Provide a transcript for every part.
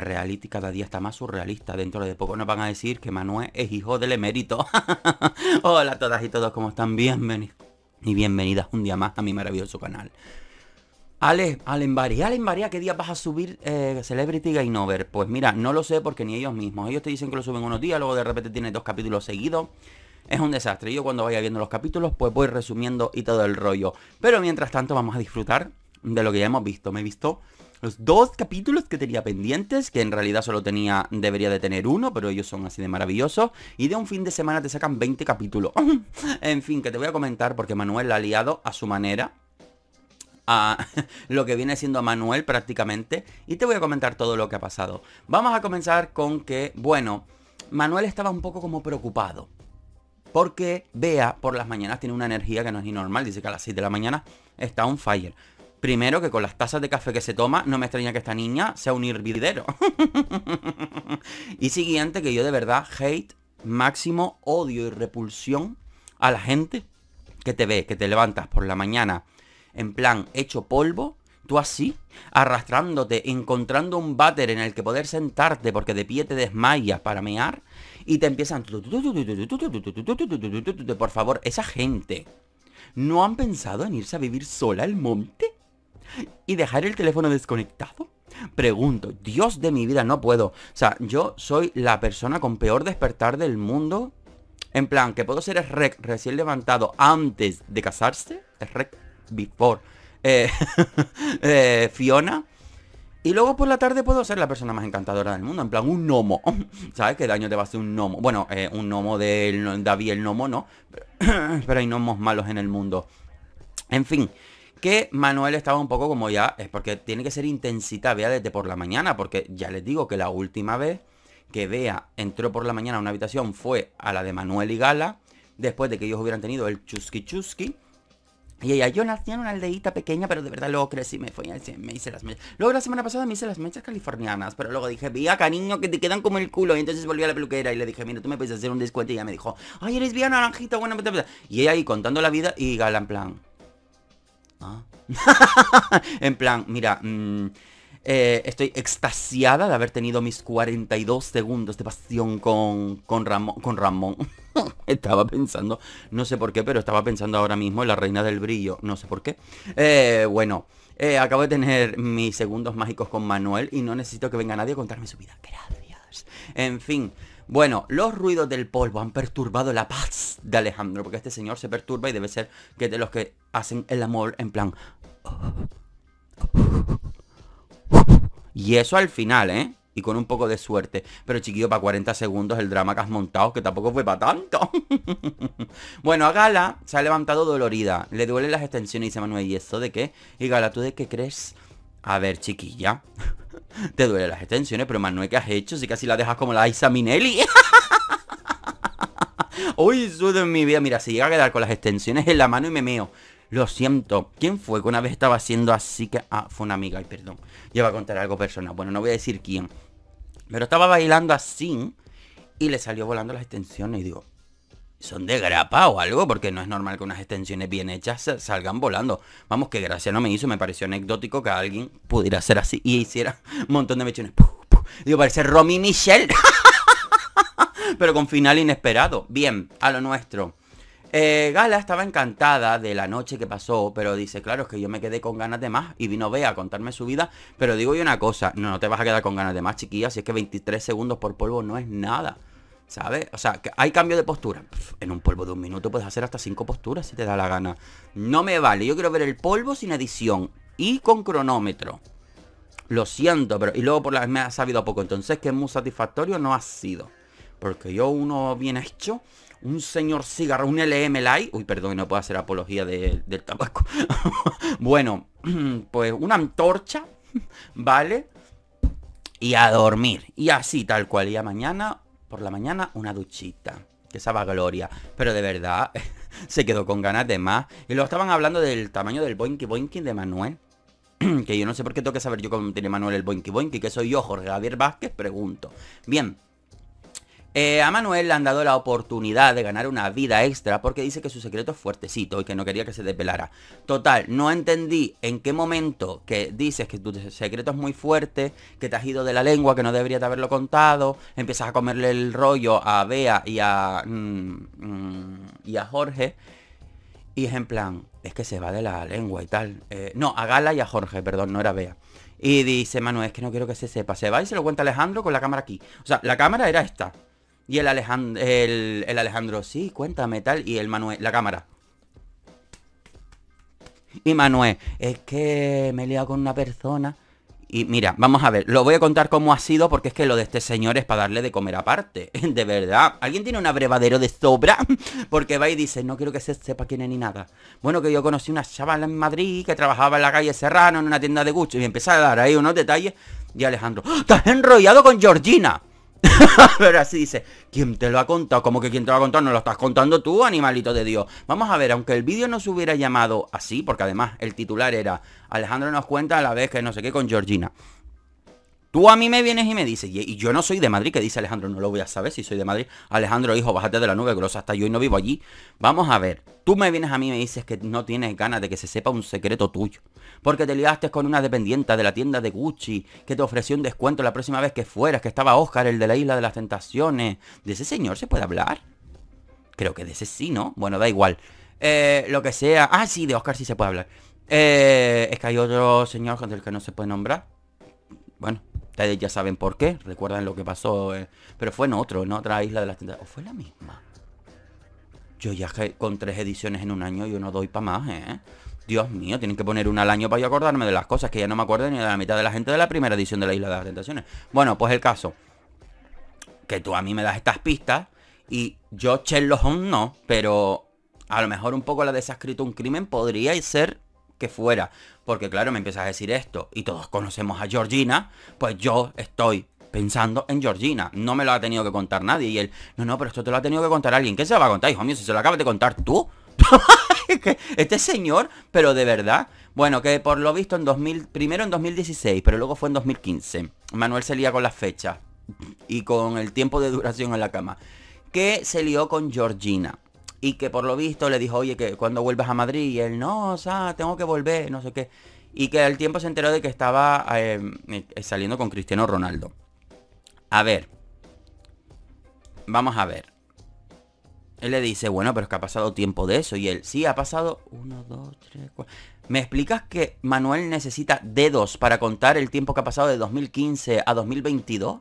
reality cada día está más surrealista. Dentro de poco nos van a decir que Manuel es hijo del emérito. Hola todas y todos, como están? Bienvenidos y bienvenidas un día más a mi maravilloso canal. Ale, Allen Bari, Allen varias ¿qué día vas a subir eh, Celebrity Gainover? Pues mira, no lo sé porque ni ellos mismos. Ellos te dicen que lo suben unos días, luego de repente tiene dos capítulos seguidos. Es un desastre. Yo cuando vaya viendo los capítulos, pues voy resumiendo y todo el rollo. Pero mientras tanto, vamos a disfrutar de lo que ya hemos visto. Me he visto los dos capítulos que tenía pendientes, que en realidad solo tenía, debería de tener uno, pero ellos son así de maravillosos, y de un fin de semana te sacan 20 capítulos. en fin, que te voy a comentar porque Manuel la ha liado a su manera, a lo que viene siendo Manuel prácticamente y te voy a comentar todo lo que ha pasado. Vamos a comenzar con que, bueno, Manuel estaba un poco como preocupado. Porque vea por las mañanas tiene una energía que no es ni normal. Dice que a las 6 de la mañana está un fire. Primero, que con las tazas de café que se toma, no me extraña que esta niña sea un hirvidero. y siguiente, que yo de verdad hate, máximo odio y repulsión a la gente que te ve, que te levantas por la mañana en plan hecho polvo, tú así, arrastrándote, encontrando un váter en el que poder sentarte porque de pie te desmayas para mear y te empiezan... Por favor, esa gente, ¿no han pensado en irse a vivir sola al monte? y dejar el teléfono desconectado? Pregunto, Dios de mi vida, no puedo. O sea, yo soy la persona con peor despertar del mundo. En plan, que puedo ser rec recién levantado antes de casarse. Es rec before. Eh, eh, Fiona. Y luego por la tarde puedo ser la persona más encantadora del mundo. En plan, un gnomo. ¿Sabes qué daño te va a hacer un gnomo? Bueno, eh, un gnomo de David el gnomo, no. Pero hay gnomos malos en el mundo. En fin que Manuel estaba un poco como ya, es porque tiene que ser intensita vea desde por la mañana, porque ya les digo que la última vez que vea entró por la mañana a una habitación fue a la de Manuel y Gala, después de que ellos hubieran tenido el chusky chusky Y ella, yo nací en una aldeita pequeña, pero de verdad luego crecí, me fui, me hice las mechas. Luego la semana pasada me hice las mechas californianas, pero luego dije, vía cariño, que te quedan como el culo. Y entonces volví a la peluquera y le dije, mira, tú me puedes hacer un descuento. Y ella me dijo, ay, eres bien naranjita, bueno, Y ella ahí contando la vida y Gala en plan, ¿Ah? en plan, mira, mm, eh, estoy extasiada de haber tenido mis 42 segundos de pasión con, Ramón. estaba pensando, no sé por qué, pero estaba pensando ahora mismo en la reina del brillo. No sé por qué. Eh, bueno, eh, acabo de tener mis segundos mágicos con Manuel y no necesito que venga nadie a contarme su vida. En fin. Bueno, los ruidos del polvo han perturbado la paz de Alejandro, porque este señor se perturba y debe ser que de los que hacen el amor en plan... Y eso al final, ¿eh? Y con un poco de suerte. Pero chiquillo, para 40 segundos el drama que has montado, que tampoco fue para tanto. bueno, a Gala se ha levantado dolorida. Le duelen las extensiones, dice Manuel. ¿Y eso de qué? Y Gala, ¿tú de qué crees? A ver, chiquilla. Te duele las extensiones, pero Manuel, que has hecho? Si casi la dejas como la Isa Minelli. Uy, sudo mi vida. Mira, si llega a quedar con las extensiones en la mano y me meo. Lo siento. ¿Quién fue que una vez estaba haciendo así que... Ah, fue una amiga, ay, perdón. Lleva a contar algo personal. Bueno, no voy a decir quién. Pero estaba bailando así y le salió volando las extensiones y digo, son de grapa o algo, porque no es normal que unas extensiones bien hechas salgan volando. Vamos, que gracia no me hizo, me pareció anecdótico que alguien pudiera hacer así y hiciera un montón de mechones. Digo, parece Romy Michelle, pero con final inesperado. Bien, a lo nuestro. Eh, Gala estaba encantada de la noche que pasó, pero dice, claro, es que yo me quedé con ganas de más y vino Bea a contarme su vida, pero digo yo una cosa, no, no te vas a quedar con ganas de más, chiquilla, si es que 23 segundos por polvo no es nada. ¿Sabes? O sea, que hay cambio de postura. en un polvo de un minuto puedes hacer hasta cinco posturas si te da la gana. No me vale. Yo quiero ver el polvo sin edición y con cronómetro. Lo siento, pero. Y luego por la me ha sabido poco. Entonces, que muy satisfactorio no ha sido. Porque yo, uno bien hecho, un señor cigarro, un LM Light. Uy, perdón, no puedo hacer apología del tabaco. bueno, pues una antorcha, ¿vale? Y a dormir. Y así, tal cual. Y a mañana por la mañana una duchita. Que esa gloria. Pero de verdad, se quedó con ganas de más. Y lo estaban hablando del tamaño del boinky boinky de Manuel. que yo no sé por qué tengo que saber yo cómo tiene Manuel el boinky boinky. Que soy yo, Jorge Javier Vázquez, pregunto. Bien, eh, a Manuel le han dado la oportunidad de ganar una vida extra porque dice que su secreto es fuertecito y que no quería que se desvelara. Total, no entendí en qué momento que dices que tu secreto es muy fuerte, que te has ido de la lengua, que no deberías de haberlo contado, empiezas a comerle el rollo a Bea y a, mm, mm, y a Jorge. Y es en plan, es que se va de la lengua y tal. Eh, no, a Gala y a Jorge, perdón, no era Bea. Y dice Manuel, es que no quiero que se sepa. Se va y se lo cuenta Alejandro con la cámara aquí. O sea, la cámara era esta. Y el Alejandro, el, Alejandro, sí, cuéntame tal. Y el Manuel, la cámara. Y Manuel, es que me he liado con una persona. Y mira, vamos a ver, lo voy a contar cómo ha sido porque es que lo de este señor es para darle de comer aparte, de verdad. ¿Alguien tiene un abrevadero de sobra? Porque va y dice, no quiero que se sepa quién es ni nada. Bueno, que yo conocí una chavala en Madrid que trabajaba en la calle Serrano en una tienda de Gucci y empezaba a dar ahí unos detalles. Y Alejandro, ¡Ah, ¡estás enrollado con Georgina! Pero así dice, ¿quién te lo ha contado? Como que quién te lo ha contado? No lo estás contando tú, animalito de Dios. Vamos a ver, aunque el vídeo no se hubiera llamado así, porque además el titular era Alejandro nos cuenta a la vez que no sé qué con Georgina. Tú a mí me vienes y me dices, y yo no soy de Madrid, que dice Alejandro, no lo voy a saber si soy de Madrid. Alejandro, hijo, bájate de la nube, grosa, hasta yo y no vivo allí. Vamos a ver, tú me vienes a mí y me dices que no tienes ganas de que se sepa un secreto tuyo. Porque te liaste con una dependienta de la tienda de Gucci, que te ofreció un descuento la próxima vez que fueras, que estaba Oscar, el de la Isla de las Tentaciones. ¿De ese señor se puede hablar? Creo que de ese sí, ¿no? Bueno, da igual. Eh, lo que sea. Ah, sí, de Oscar sí se puede hablar. Eh, es que hay otro señor con el que no se puede nombrar. Bueno, Ustedes ya saben por qué, recuerdan lo que pasó. Eh, pero fue en otro, en otra isla de las tentaciones. ¿O fue la misma? Yo ya con tres ediciones en un año yo no doy para más, ¿eh? Dios mío, tienen que poner una al año para yo acordarme de las cosas que ya no me acuerdo ni de la mitad de la gente de la primera edición de la Isla de las Tentaciones. Bueno, pues el caso. Que tú a mí me das estas pistas y yo Sherlock Holmes no, pero a lo mejor un poco la de un crimen podría ser que fuera. Porque claro, me empiezas a decir esto y todos conocemos a Georgina, pues yo estoy pensando en Georgina. No me lo ha tenido que contar nadie. Y él, no, no, pero esto te lo ha tenido que contar alguien. ¿Qué se va a contar, hijo mío? Si se lo acabas de contar tú. este señor, pero de verdad. Bueno, que por lo visto en 2000, primero en 2016, pero luego fue en 2015. Manuel se lía con las fechas y con el tiempo de duración en la cama. Que se lió con Georgina y que por lo visto le dijo, oye, que cuando vuelvas a Madrid, y él, no, o sea, tengo que volver, no sé qué. Y que al tiempo se enteró de que estaba em, eh, eh, saliendo con Cristiano Ronaldo. A ver. Vamos a ver. Él le dice, bueno, pero es que ha pasado tiempo de eso. Y él, sí, ha pasado... Uno, dos, tres, cuatro... ¿Me explicas que Manuel necesita dedos para contar el tiempo que ha pasado de 2015 a 2022?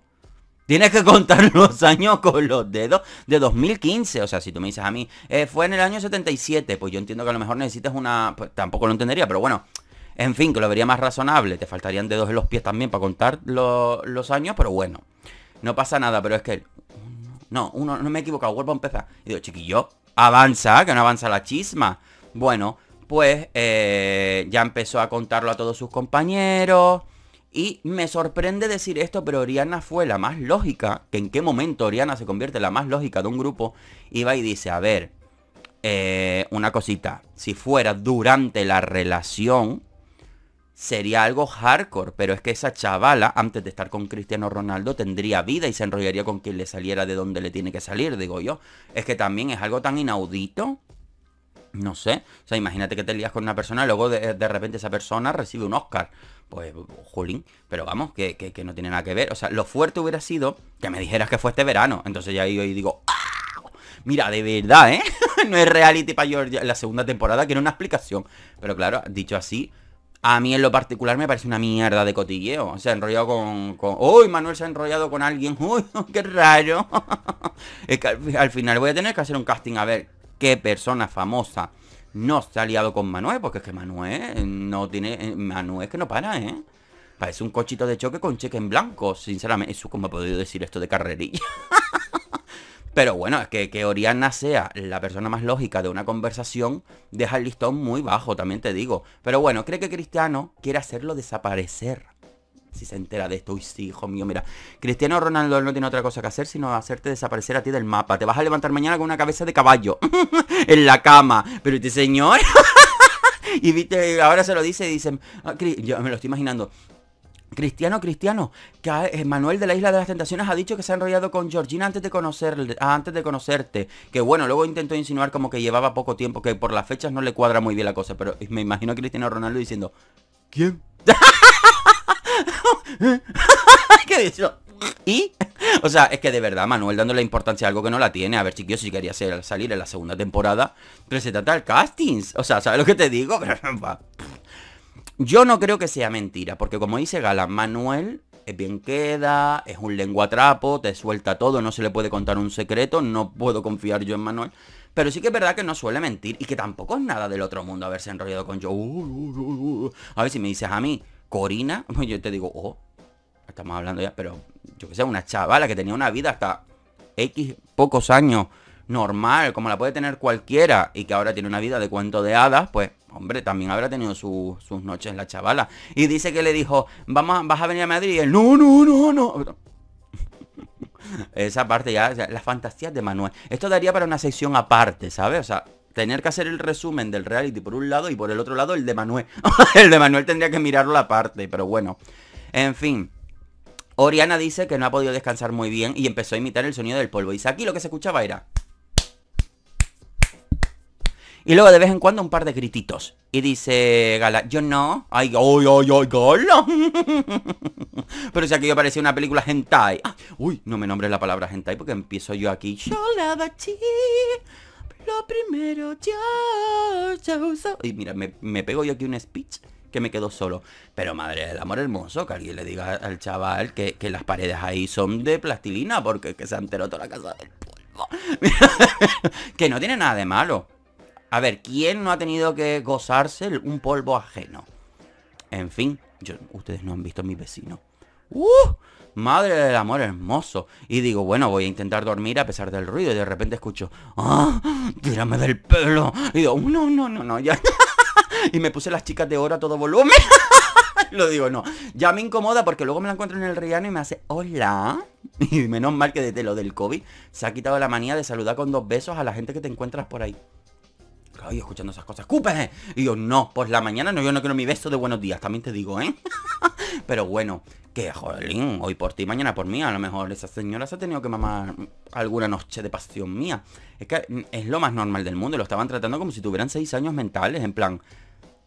Tienes que contar los años con los dedos de 2015. O sea, si tú me dices a mí, eh, fue en el año 77, pues yo entiendo que a lo mejor necesitas una... Pues, tampoco lo entendería, pero bueno. En fin, que lo vería más razonable. Te faltarían dedos en los pies también para contar los años, pero bueno. No pasa nada, pero es que... No, uno, no me he equivocado, vuelvo a empezar. Y digo, chiquillo, avanza, que no avanza la chisma. Bueno, pues eh, ya empezó a contarlo a todos sus compañeros. Y me sorprende decir esto, pero Oriana fue la más lógica, que en qué momento Oriana se convierte en la más lógica de un grupo, y va y dice, a ver, eh, una cosita, si fuera durante la relación, sería algo hardcore, pero es que esa chavala, antes de estar con Cristiano Ronaldo, tendría vida y se enrollaría con quien le saliera de donde le tiene que salir, digo yo. Es que también es algo tan inaudito no sé, o sea, imagínate que te lías con una persona y luego de, repente esa persona recibe un Oscar. Pues, jolín, pero vamos, que, no tiene nada que ver. O sea, lo fuerte hubiera sido que me dijeras que fue este verano. Entonces ya yo, y digo, Mira, de verdad, ¿eh? no es reality para yo la segunda temporada, que una explicación. Pero claro, dicho así, a mí en lo particular me parece una mierda de cotilleo. O sea, enrollado con... ¡Uy, Manuel se ha enrollado con alguien! ¡Uy, qué raro! es que al, final voy a tener que hacer un casting a ver qué persona famosa no se ha liado con Manuel, porque es que Manuel no tiene. Eh, Manuel que no para, ¿eh? Parece un cochito de choque con cheque en blanco, sinceramente. Eso como he podido decir esto de carrerilla. Pero bueno, es que, que Oriana sea la persona más lógica de una conversación deja el listón muy bajo, también te digo. Pero bueno, cree que Cristiano quiere hacerlo desaparecer si se entera de esto, uy, sí, hijo mío, mira, Cristiano Ronaldo no tiene otra cosa que hacer sino hacerte desaparecer a ti del mapa. Te vas a levantar mañana con una cabeza de caballo en la cama. Pero este señor... y viste, ahora se lo dice y dicen, ah, yo me lo estoy imaginando. Cristiano, Cristiano, que eh, Manuel de la Isla de las Tentaciones ha dicho que se ha enrollado con Georgina antes de, conocerle, ah, antes de conocerte. Que bueno, luego intentó insinuar como que llevaba poco tiempo, que por las fechas no le cuadra muy bien la cosa. Pero me imagino a Cristiano Ronaldo diciendo, ¿quién? ¿Qué he dicho? ¿Y? O sea, es que de verdad, Manuel dándole importancia a algo que no la tiene. A ver, chiquillos, si quería ser, salir en la segunda temporada, pero se castings. O sea, ¿sabes lo que te digo? Yo no creo que sea mentira, porque como dice Gala, Manuel es bien queda, es un lenguatrapo, te suelta todo, no se le puede contar un secreto, no puedo confiar yo en Manuel. Pero sí que es verdad que no suele mentir y que tampoco es nada del otro mundo haberse enrollado con yo. Uh, uh, uh, a ver si me dices a mí Corina, pues yo te digo, oh, estamos hablando ya, pero yo que sé, una chavala que tenía una vida hasta X pocos años normal, como la puede tener cualquiera, y que ahora tiene una vida de cuento de hadas, pues, hombre, también habrá tenido sus noches la chavala. Y dice que le dijo, vamos, vas a venir a Madrid, y él, no, no, no, no. Esa parte ya, las fantasías de Manuel. Esto daría para una sección aparte, ¿sabes? O sea, tener que hacer el resumen del reality por un lado y por el otro lado el de Manuel. el de Manuel tendría que mirarlo aparte, pero bueno. En fin. Oriana dice que no ha podido descansar muy bien y empezó a imitar el sonido del polvo. Y aquí lo que se escuchaba era... Y luego de vez en cuando un par de grititos. Y dice Gala, yo no. Ay, ay, ay, ay, Gala. Pero si aquí parecía una película hentai. Ah, uy, no me nombres la palabra hentai porque empiezo yo aquí. Yo lo primero, yo, ya Y mira, me, pego yo aquí un speech que me quedo solo. Pero madre del amor hermoso, que alguien le diga al chaval que, las paredes ahí son de plastilina, porque que se enteró toda la casa del polvo. que no tiene nada de malo. A ver, ¿quién no ha tenido que gozarse un polvo ajeno? En fin, ustedes no han visto a mi vecino. ¡Uh! Madre del amor hermoso. Y digo, bueno, voy a intentar dormir a pesar del ruido. Y de repente escucho, ¡ah! ¡Tírame del pelo! Y digo, no, no, no, no, ya. y me puse las chicas de oro a todo volumen. Lo digo, no. Ya me incomoda porque luego me la encuentro en el rellano y me hace, hola. Y menos mal que desde lo del COVID se ha quitado la manía de saludar con dos besos a la gente que te encuentras por ahí escuchando esas cosas. ¡Cúpeme! Y yo, no, pues la mañana no, yo no quiero mi beso de buenos días, también te digo, ¿eh? Pero bueno, que jolín, hoy por ti, mañana por mí. A lo mejor esa señora se ha tenido que mamar alguna noche de pasión mía. Es que es lo más normal del mundo lo estaban tratando como si tuvieran seis años mentales, en plan...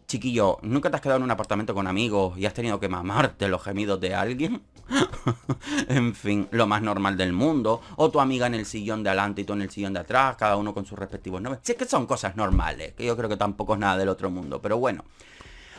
Chiquillo, ¿nunca te has quedado en un apartamento con amigos y has tenido que mamarte los gemidos de alguien? en fin, lo más normal del mundo. O tu amiga en el sillón de adelante y tú en el sillón de atrás, cada uno con sus respectivos nombres. Si es que son cosas normales, que yo creo que tampoco es nada del otro mundo, pero bueno.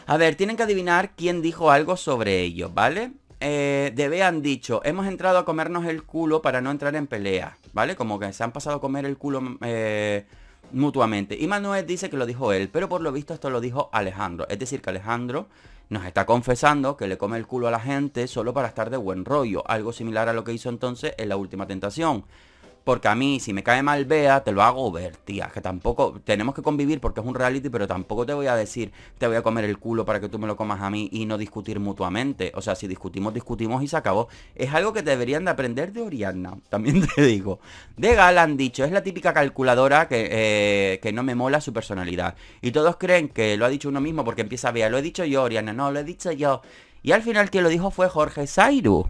A ver, tienen que adivinar quién dijo algo sobre ellos, ¿vale? Eh, debe han dicho, hemos entrado a comernos el culo para no entrar en pelea, ¿vale? Como que se han pasado a comer el culo... Eh, mutuamente. Y Manuel dice que lo dijo él, pero por lo visto esto lo dijo Alejandro. Es decir, que Alejandro nos está confesando que le come el culo a la gente solo para estar de buen rollo, algo similar a lo que hizo entonces en la última tentación porque a mí, si me cae mal Bea, te lo hago ver, tía. Que tampoco, tenemos que convivir porque es un reality, pero tampoco te voy a decir, te voy a comer el culo para que tú me lo comas a mí y no discutir mutuamente. O sea, si discutimos, discutimos y se acabó. Es algo que deberían de aprender de Orianna, también te digo. De Gal, han dicho, es la típica calculadora que, eh, que no me mola su personalidad. Y todos creen que lo ha dicho uno mismo porque empieza a ver lo he dicho yo, Oriana, no, lo he dicho yo. Y al final quien lo dijo fue Jorge Zairu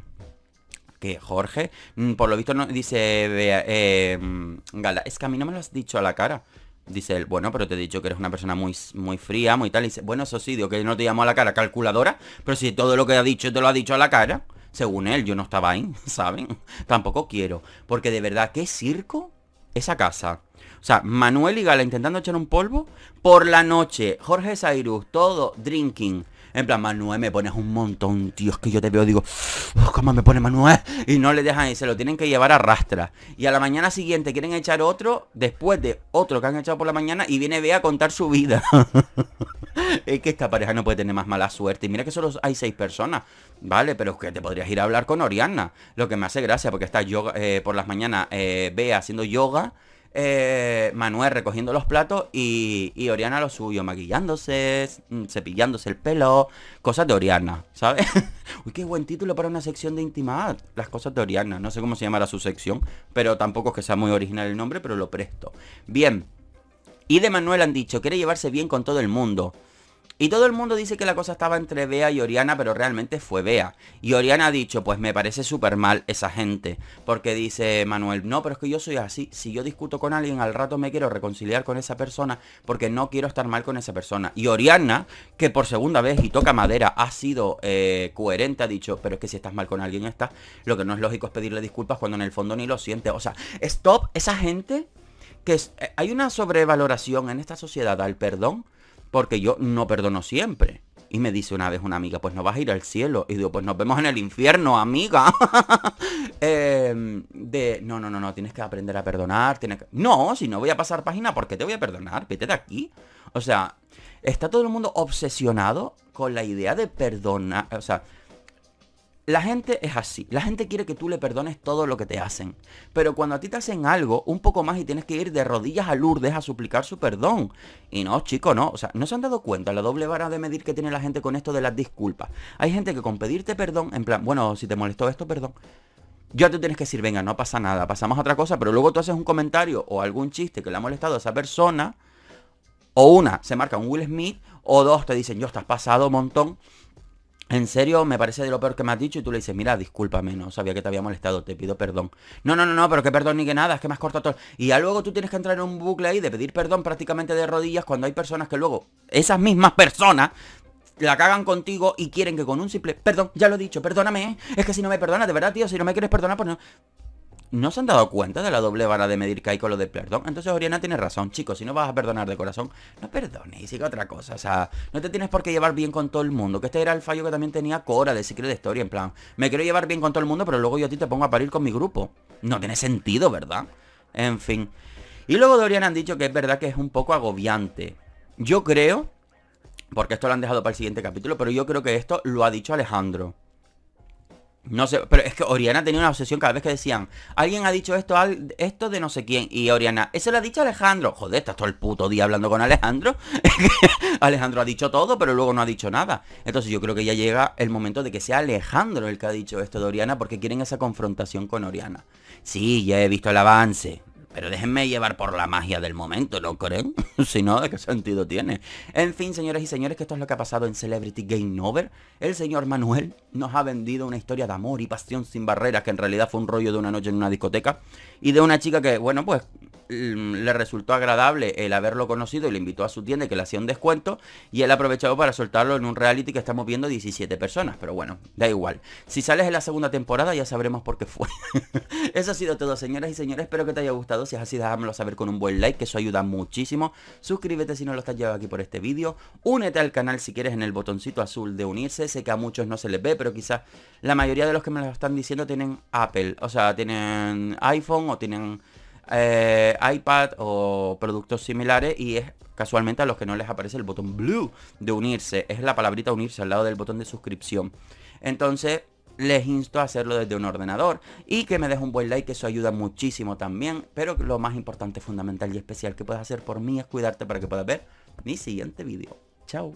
que Jorge, mm, por lo visto no dice eh, mm, Gala, es que a mí no me lo has dicho a la cara. Dice él, bueno, pero te he dicho que eres una persona muy, muy fría, muy tal. Y dice, bueno, eso sí, digo que no te llamo a la cara calculadora, pero si todo lo que ha dicho te lo ha dicho a la cara, según él, yo no estaba ahí, ¿saben? Tampoco quiero, porque de verdad, ¿qué circo? Esa casa. O sea, Manuel y Gala intentando echar un polvo por la noche. Jorge Zairus, todo drinking. En plan, Manuel, me pones un montón, tío. Es que yo te veo, digo, ¿cómo me pone Manuel? Y no le dejan y se lo tienen que llevar a rastra. Y a la mañana siguiente quieren echar otro, después de otro que han echado por la mañana, y viene Bea a contar su vida. es que esta pareja no puede tener más mala suerte. Y mira que solo hay seis personas, ¿vale? Pero es que te podrías ir a hablar con Oriana. Lo que me hace gracia, porque está eh, por las mañanas eh, Bea haciendo yoga. Eh, Manuel recogiendo los platos y, y Oriana lo suyo, maquillándose, mm, cepillándose el pelo, cosas de Oriana, ¿sabes? Uy, qué buen título para una sección de intimidad, las cosas de Oriana, no sé cómo se llamará su sección, pero tampoco es que sea muy original el nombre, pero lo presto. Bien, y de Manuel han dicho, quiere llevarse bien con todo el mundo. Y todo el mundo dice que la cosa estaba entre Bea y Oriana, pero realmente fue Bea. Y Oriana ha dicho, pues me parece súper mal esa gente. Porque dice Manuel, no, pero es que yo soy así. Si yo discuto con alguien, al rato me quiero reconciliar con esa persona porque no quiero estar mal con esa persona. Y Oriana, que por segunda vez y toca madera, ha sido eh, coherente, ha dicho, pero es que si estás mal con alguien está, lo que no es lógico es pedirle disculpas cuando en el fondo ni lo siente. O sea, stop, esa gente que eh, hay una sobrevaloración en esta sociedad al perdón porque yo no perdono siempre. Y me dice una vez una amiga, pues no vas a ir al cielo. Y digo, pues nos vemos en el infierno, amiga. Em, de, no, no, no, no, tienes que aprender a perdonar. Tienes No, si no voy a pasar página, ¿por qué te voy a perdonar? Vete de aquí. O sea, está todo el mundo obsesionado con la idea de perdonar. O sea, la gente es así, la gente quiere que tú le perdones todo lo que te hacen. Pero cuando a ti te hacen algo, un poco más y tienes que ir de rodillas a Lourdes a suplicar su perdón. Y no, chico, no. O sea, ¿no se han dado cuenta la doble vara de medir que tiene la gente con esto de las disculpas? Hay gente que con pedirte perdón, en plan, bueno, si te molestó esto, perdón. Ya te tienes que decir, venga, no pasa nada, pasamos a otra cosa, pero luego tú haces un comentario o algún chiste que le ha molestado a esa persona, o una, se marca un Will Smith, o dos, te dicen, yo estás pasado, un montón en serio, me parece de lo peor que me has dicho y tú le dices, mira, discúlpame, no sabía que te había molestado, te pido perdón. No, no, no, no, pero que perdón ni que nada, es que me has cortado todo. Y ya luego tú tienes que entrar en un bucle ahí de pedir perdón prácticamente de rodillas cuando hay personas que luego, esas mismas personas, la cagan contigo y quieren que con un simple, perdón, ya lo he dicho, perdóname, es que si no me perdonas, de verdad, tío, si no me quieres perdonar, pues no... ¿No se han dado cuenta de la doble vara de medir que hay con lo de perdón? Entonces Oriana tiene razón, chicos. Si no vas a perdonar de corazón, no perdones y sigue otra cosa. O sea, no te tienes por qué llevar bien con todo el mundo. Que este era el fallo que también tenía Cora de Secret Story. En plan, me quiero llevar bien con todo el mundo, pero luego yo a ti te pongo a parir con mi grupo. No tiene sentido, ¿verdad? En fin. Y luego de Oriana han dicho que es verdad que es un poco agobiante. Yo creo, porque esto lo han dejado para el siguiente capítulo, pero yo creo que esto lo ha dicho Alejandro. No sé, pero es que Oriana tenía una obsesión cada vez que decían, alguien ha dicho esto, esto de no sé quién. Y Oriana, eso lo ha dicho Alejandro. Joder, estás todo el puto día hablando con Alejandro. Alejandro ha dicho todo, pero luego no ha dicho nada. Entonces yo creo que ya llega el momento de que sea Alejandro el que ha dicho esto de Oriana porque quieren esa confrontación con Oriana. Sí, ya he visto el avance. Pero déjenme llevar por la magia del momento, ¿no creen? si no, ¿de qué sentido tiene? En fin, señores y señores, que esto es lo que ha pasado en Celebrity Game Over. El señor Manuel nos ha vendido una historia de amor y pasión sin barreras, que en realidad fue un rollo de una noche en una discoteca. Y de una chica que, bueno, pues Mm, le resultó agradable el haberlo conocido y le invitó a su tienda que le hacía un descuento y él aprovechado para soltarlo en un reality que estamos viendo 17 personas, pero bueno, da igual. Si sales en la segunda temporada ya sabremos por qué fue. Eso ha sido todo, señoras y señores, espero que te haya gustado, si es así déjamelo saber con un buen like, que eso ayuda muchísimo. Suscríbete si no lo estás llevando aquí por este vídeo, únete al canal si quieres en el botoncito azul de unirse, sé que a muchos no se les ve, pero quizás la mayoría de los que me lo están diciendo tienen Apple, o sea, tienen iPhone o tienen eh, iPad o productos similares y es casualmente a los que no les aparece el botón blue de unirse. Es la palabrita unirse al lado del botón de suscripción. Entonces, les insto a hacerlo desde un ordenador y que me dejen un buen like, que eso ayuda muchísimo también, pero lo más importante, fundamental y especial que puedes hacer por mí es cuidarte para que puedas ver mi siguiente vídeo. Chao.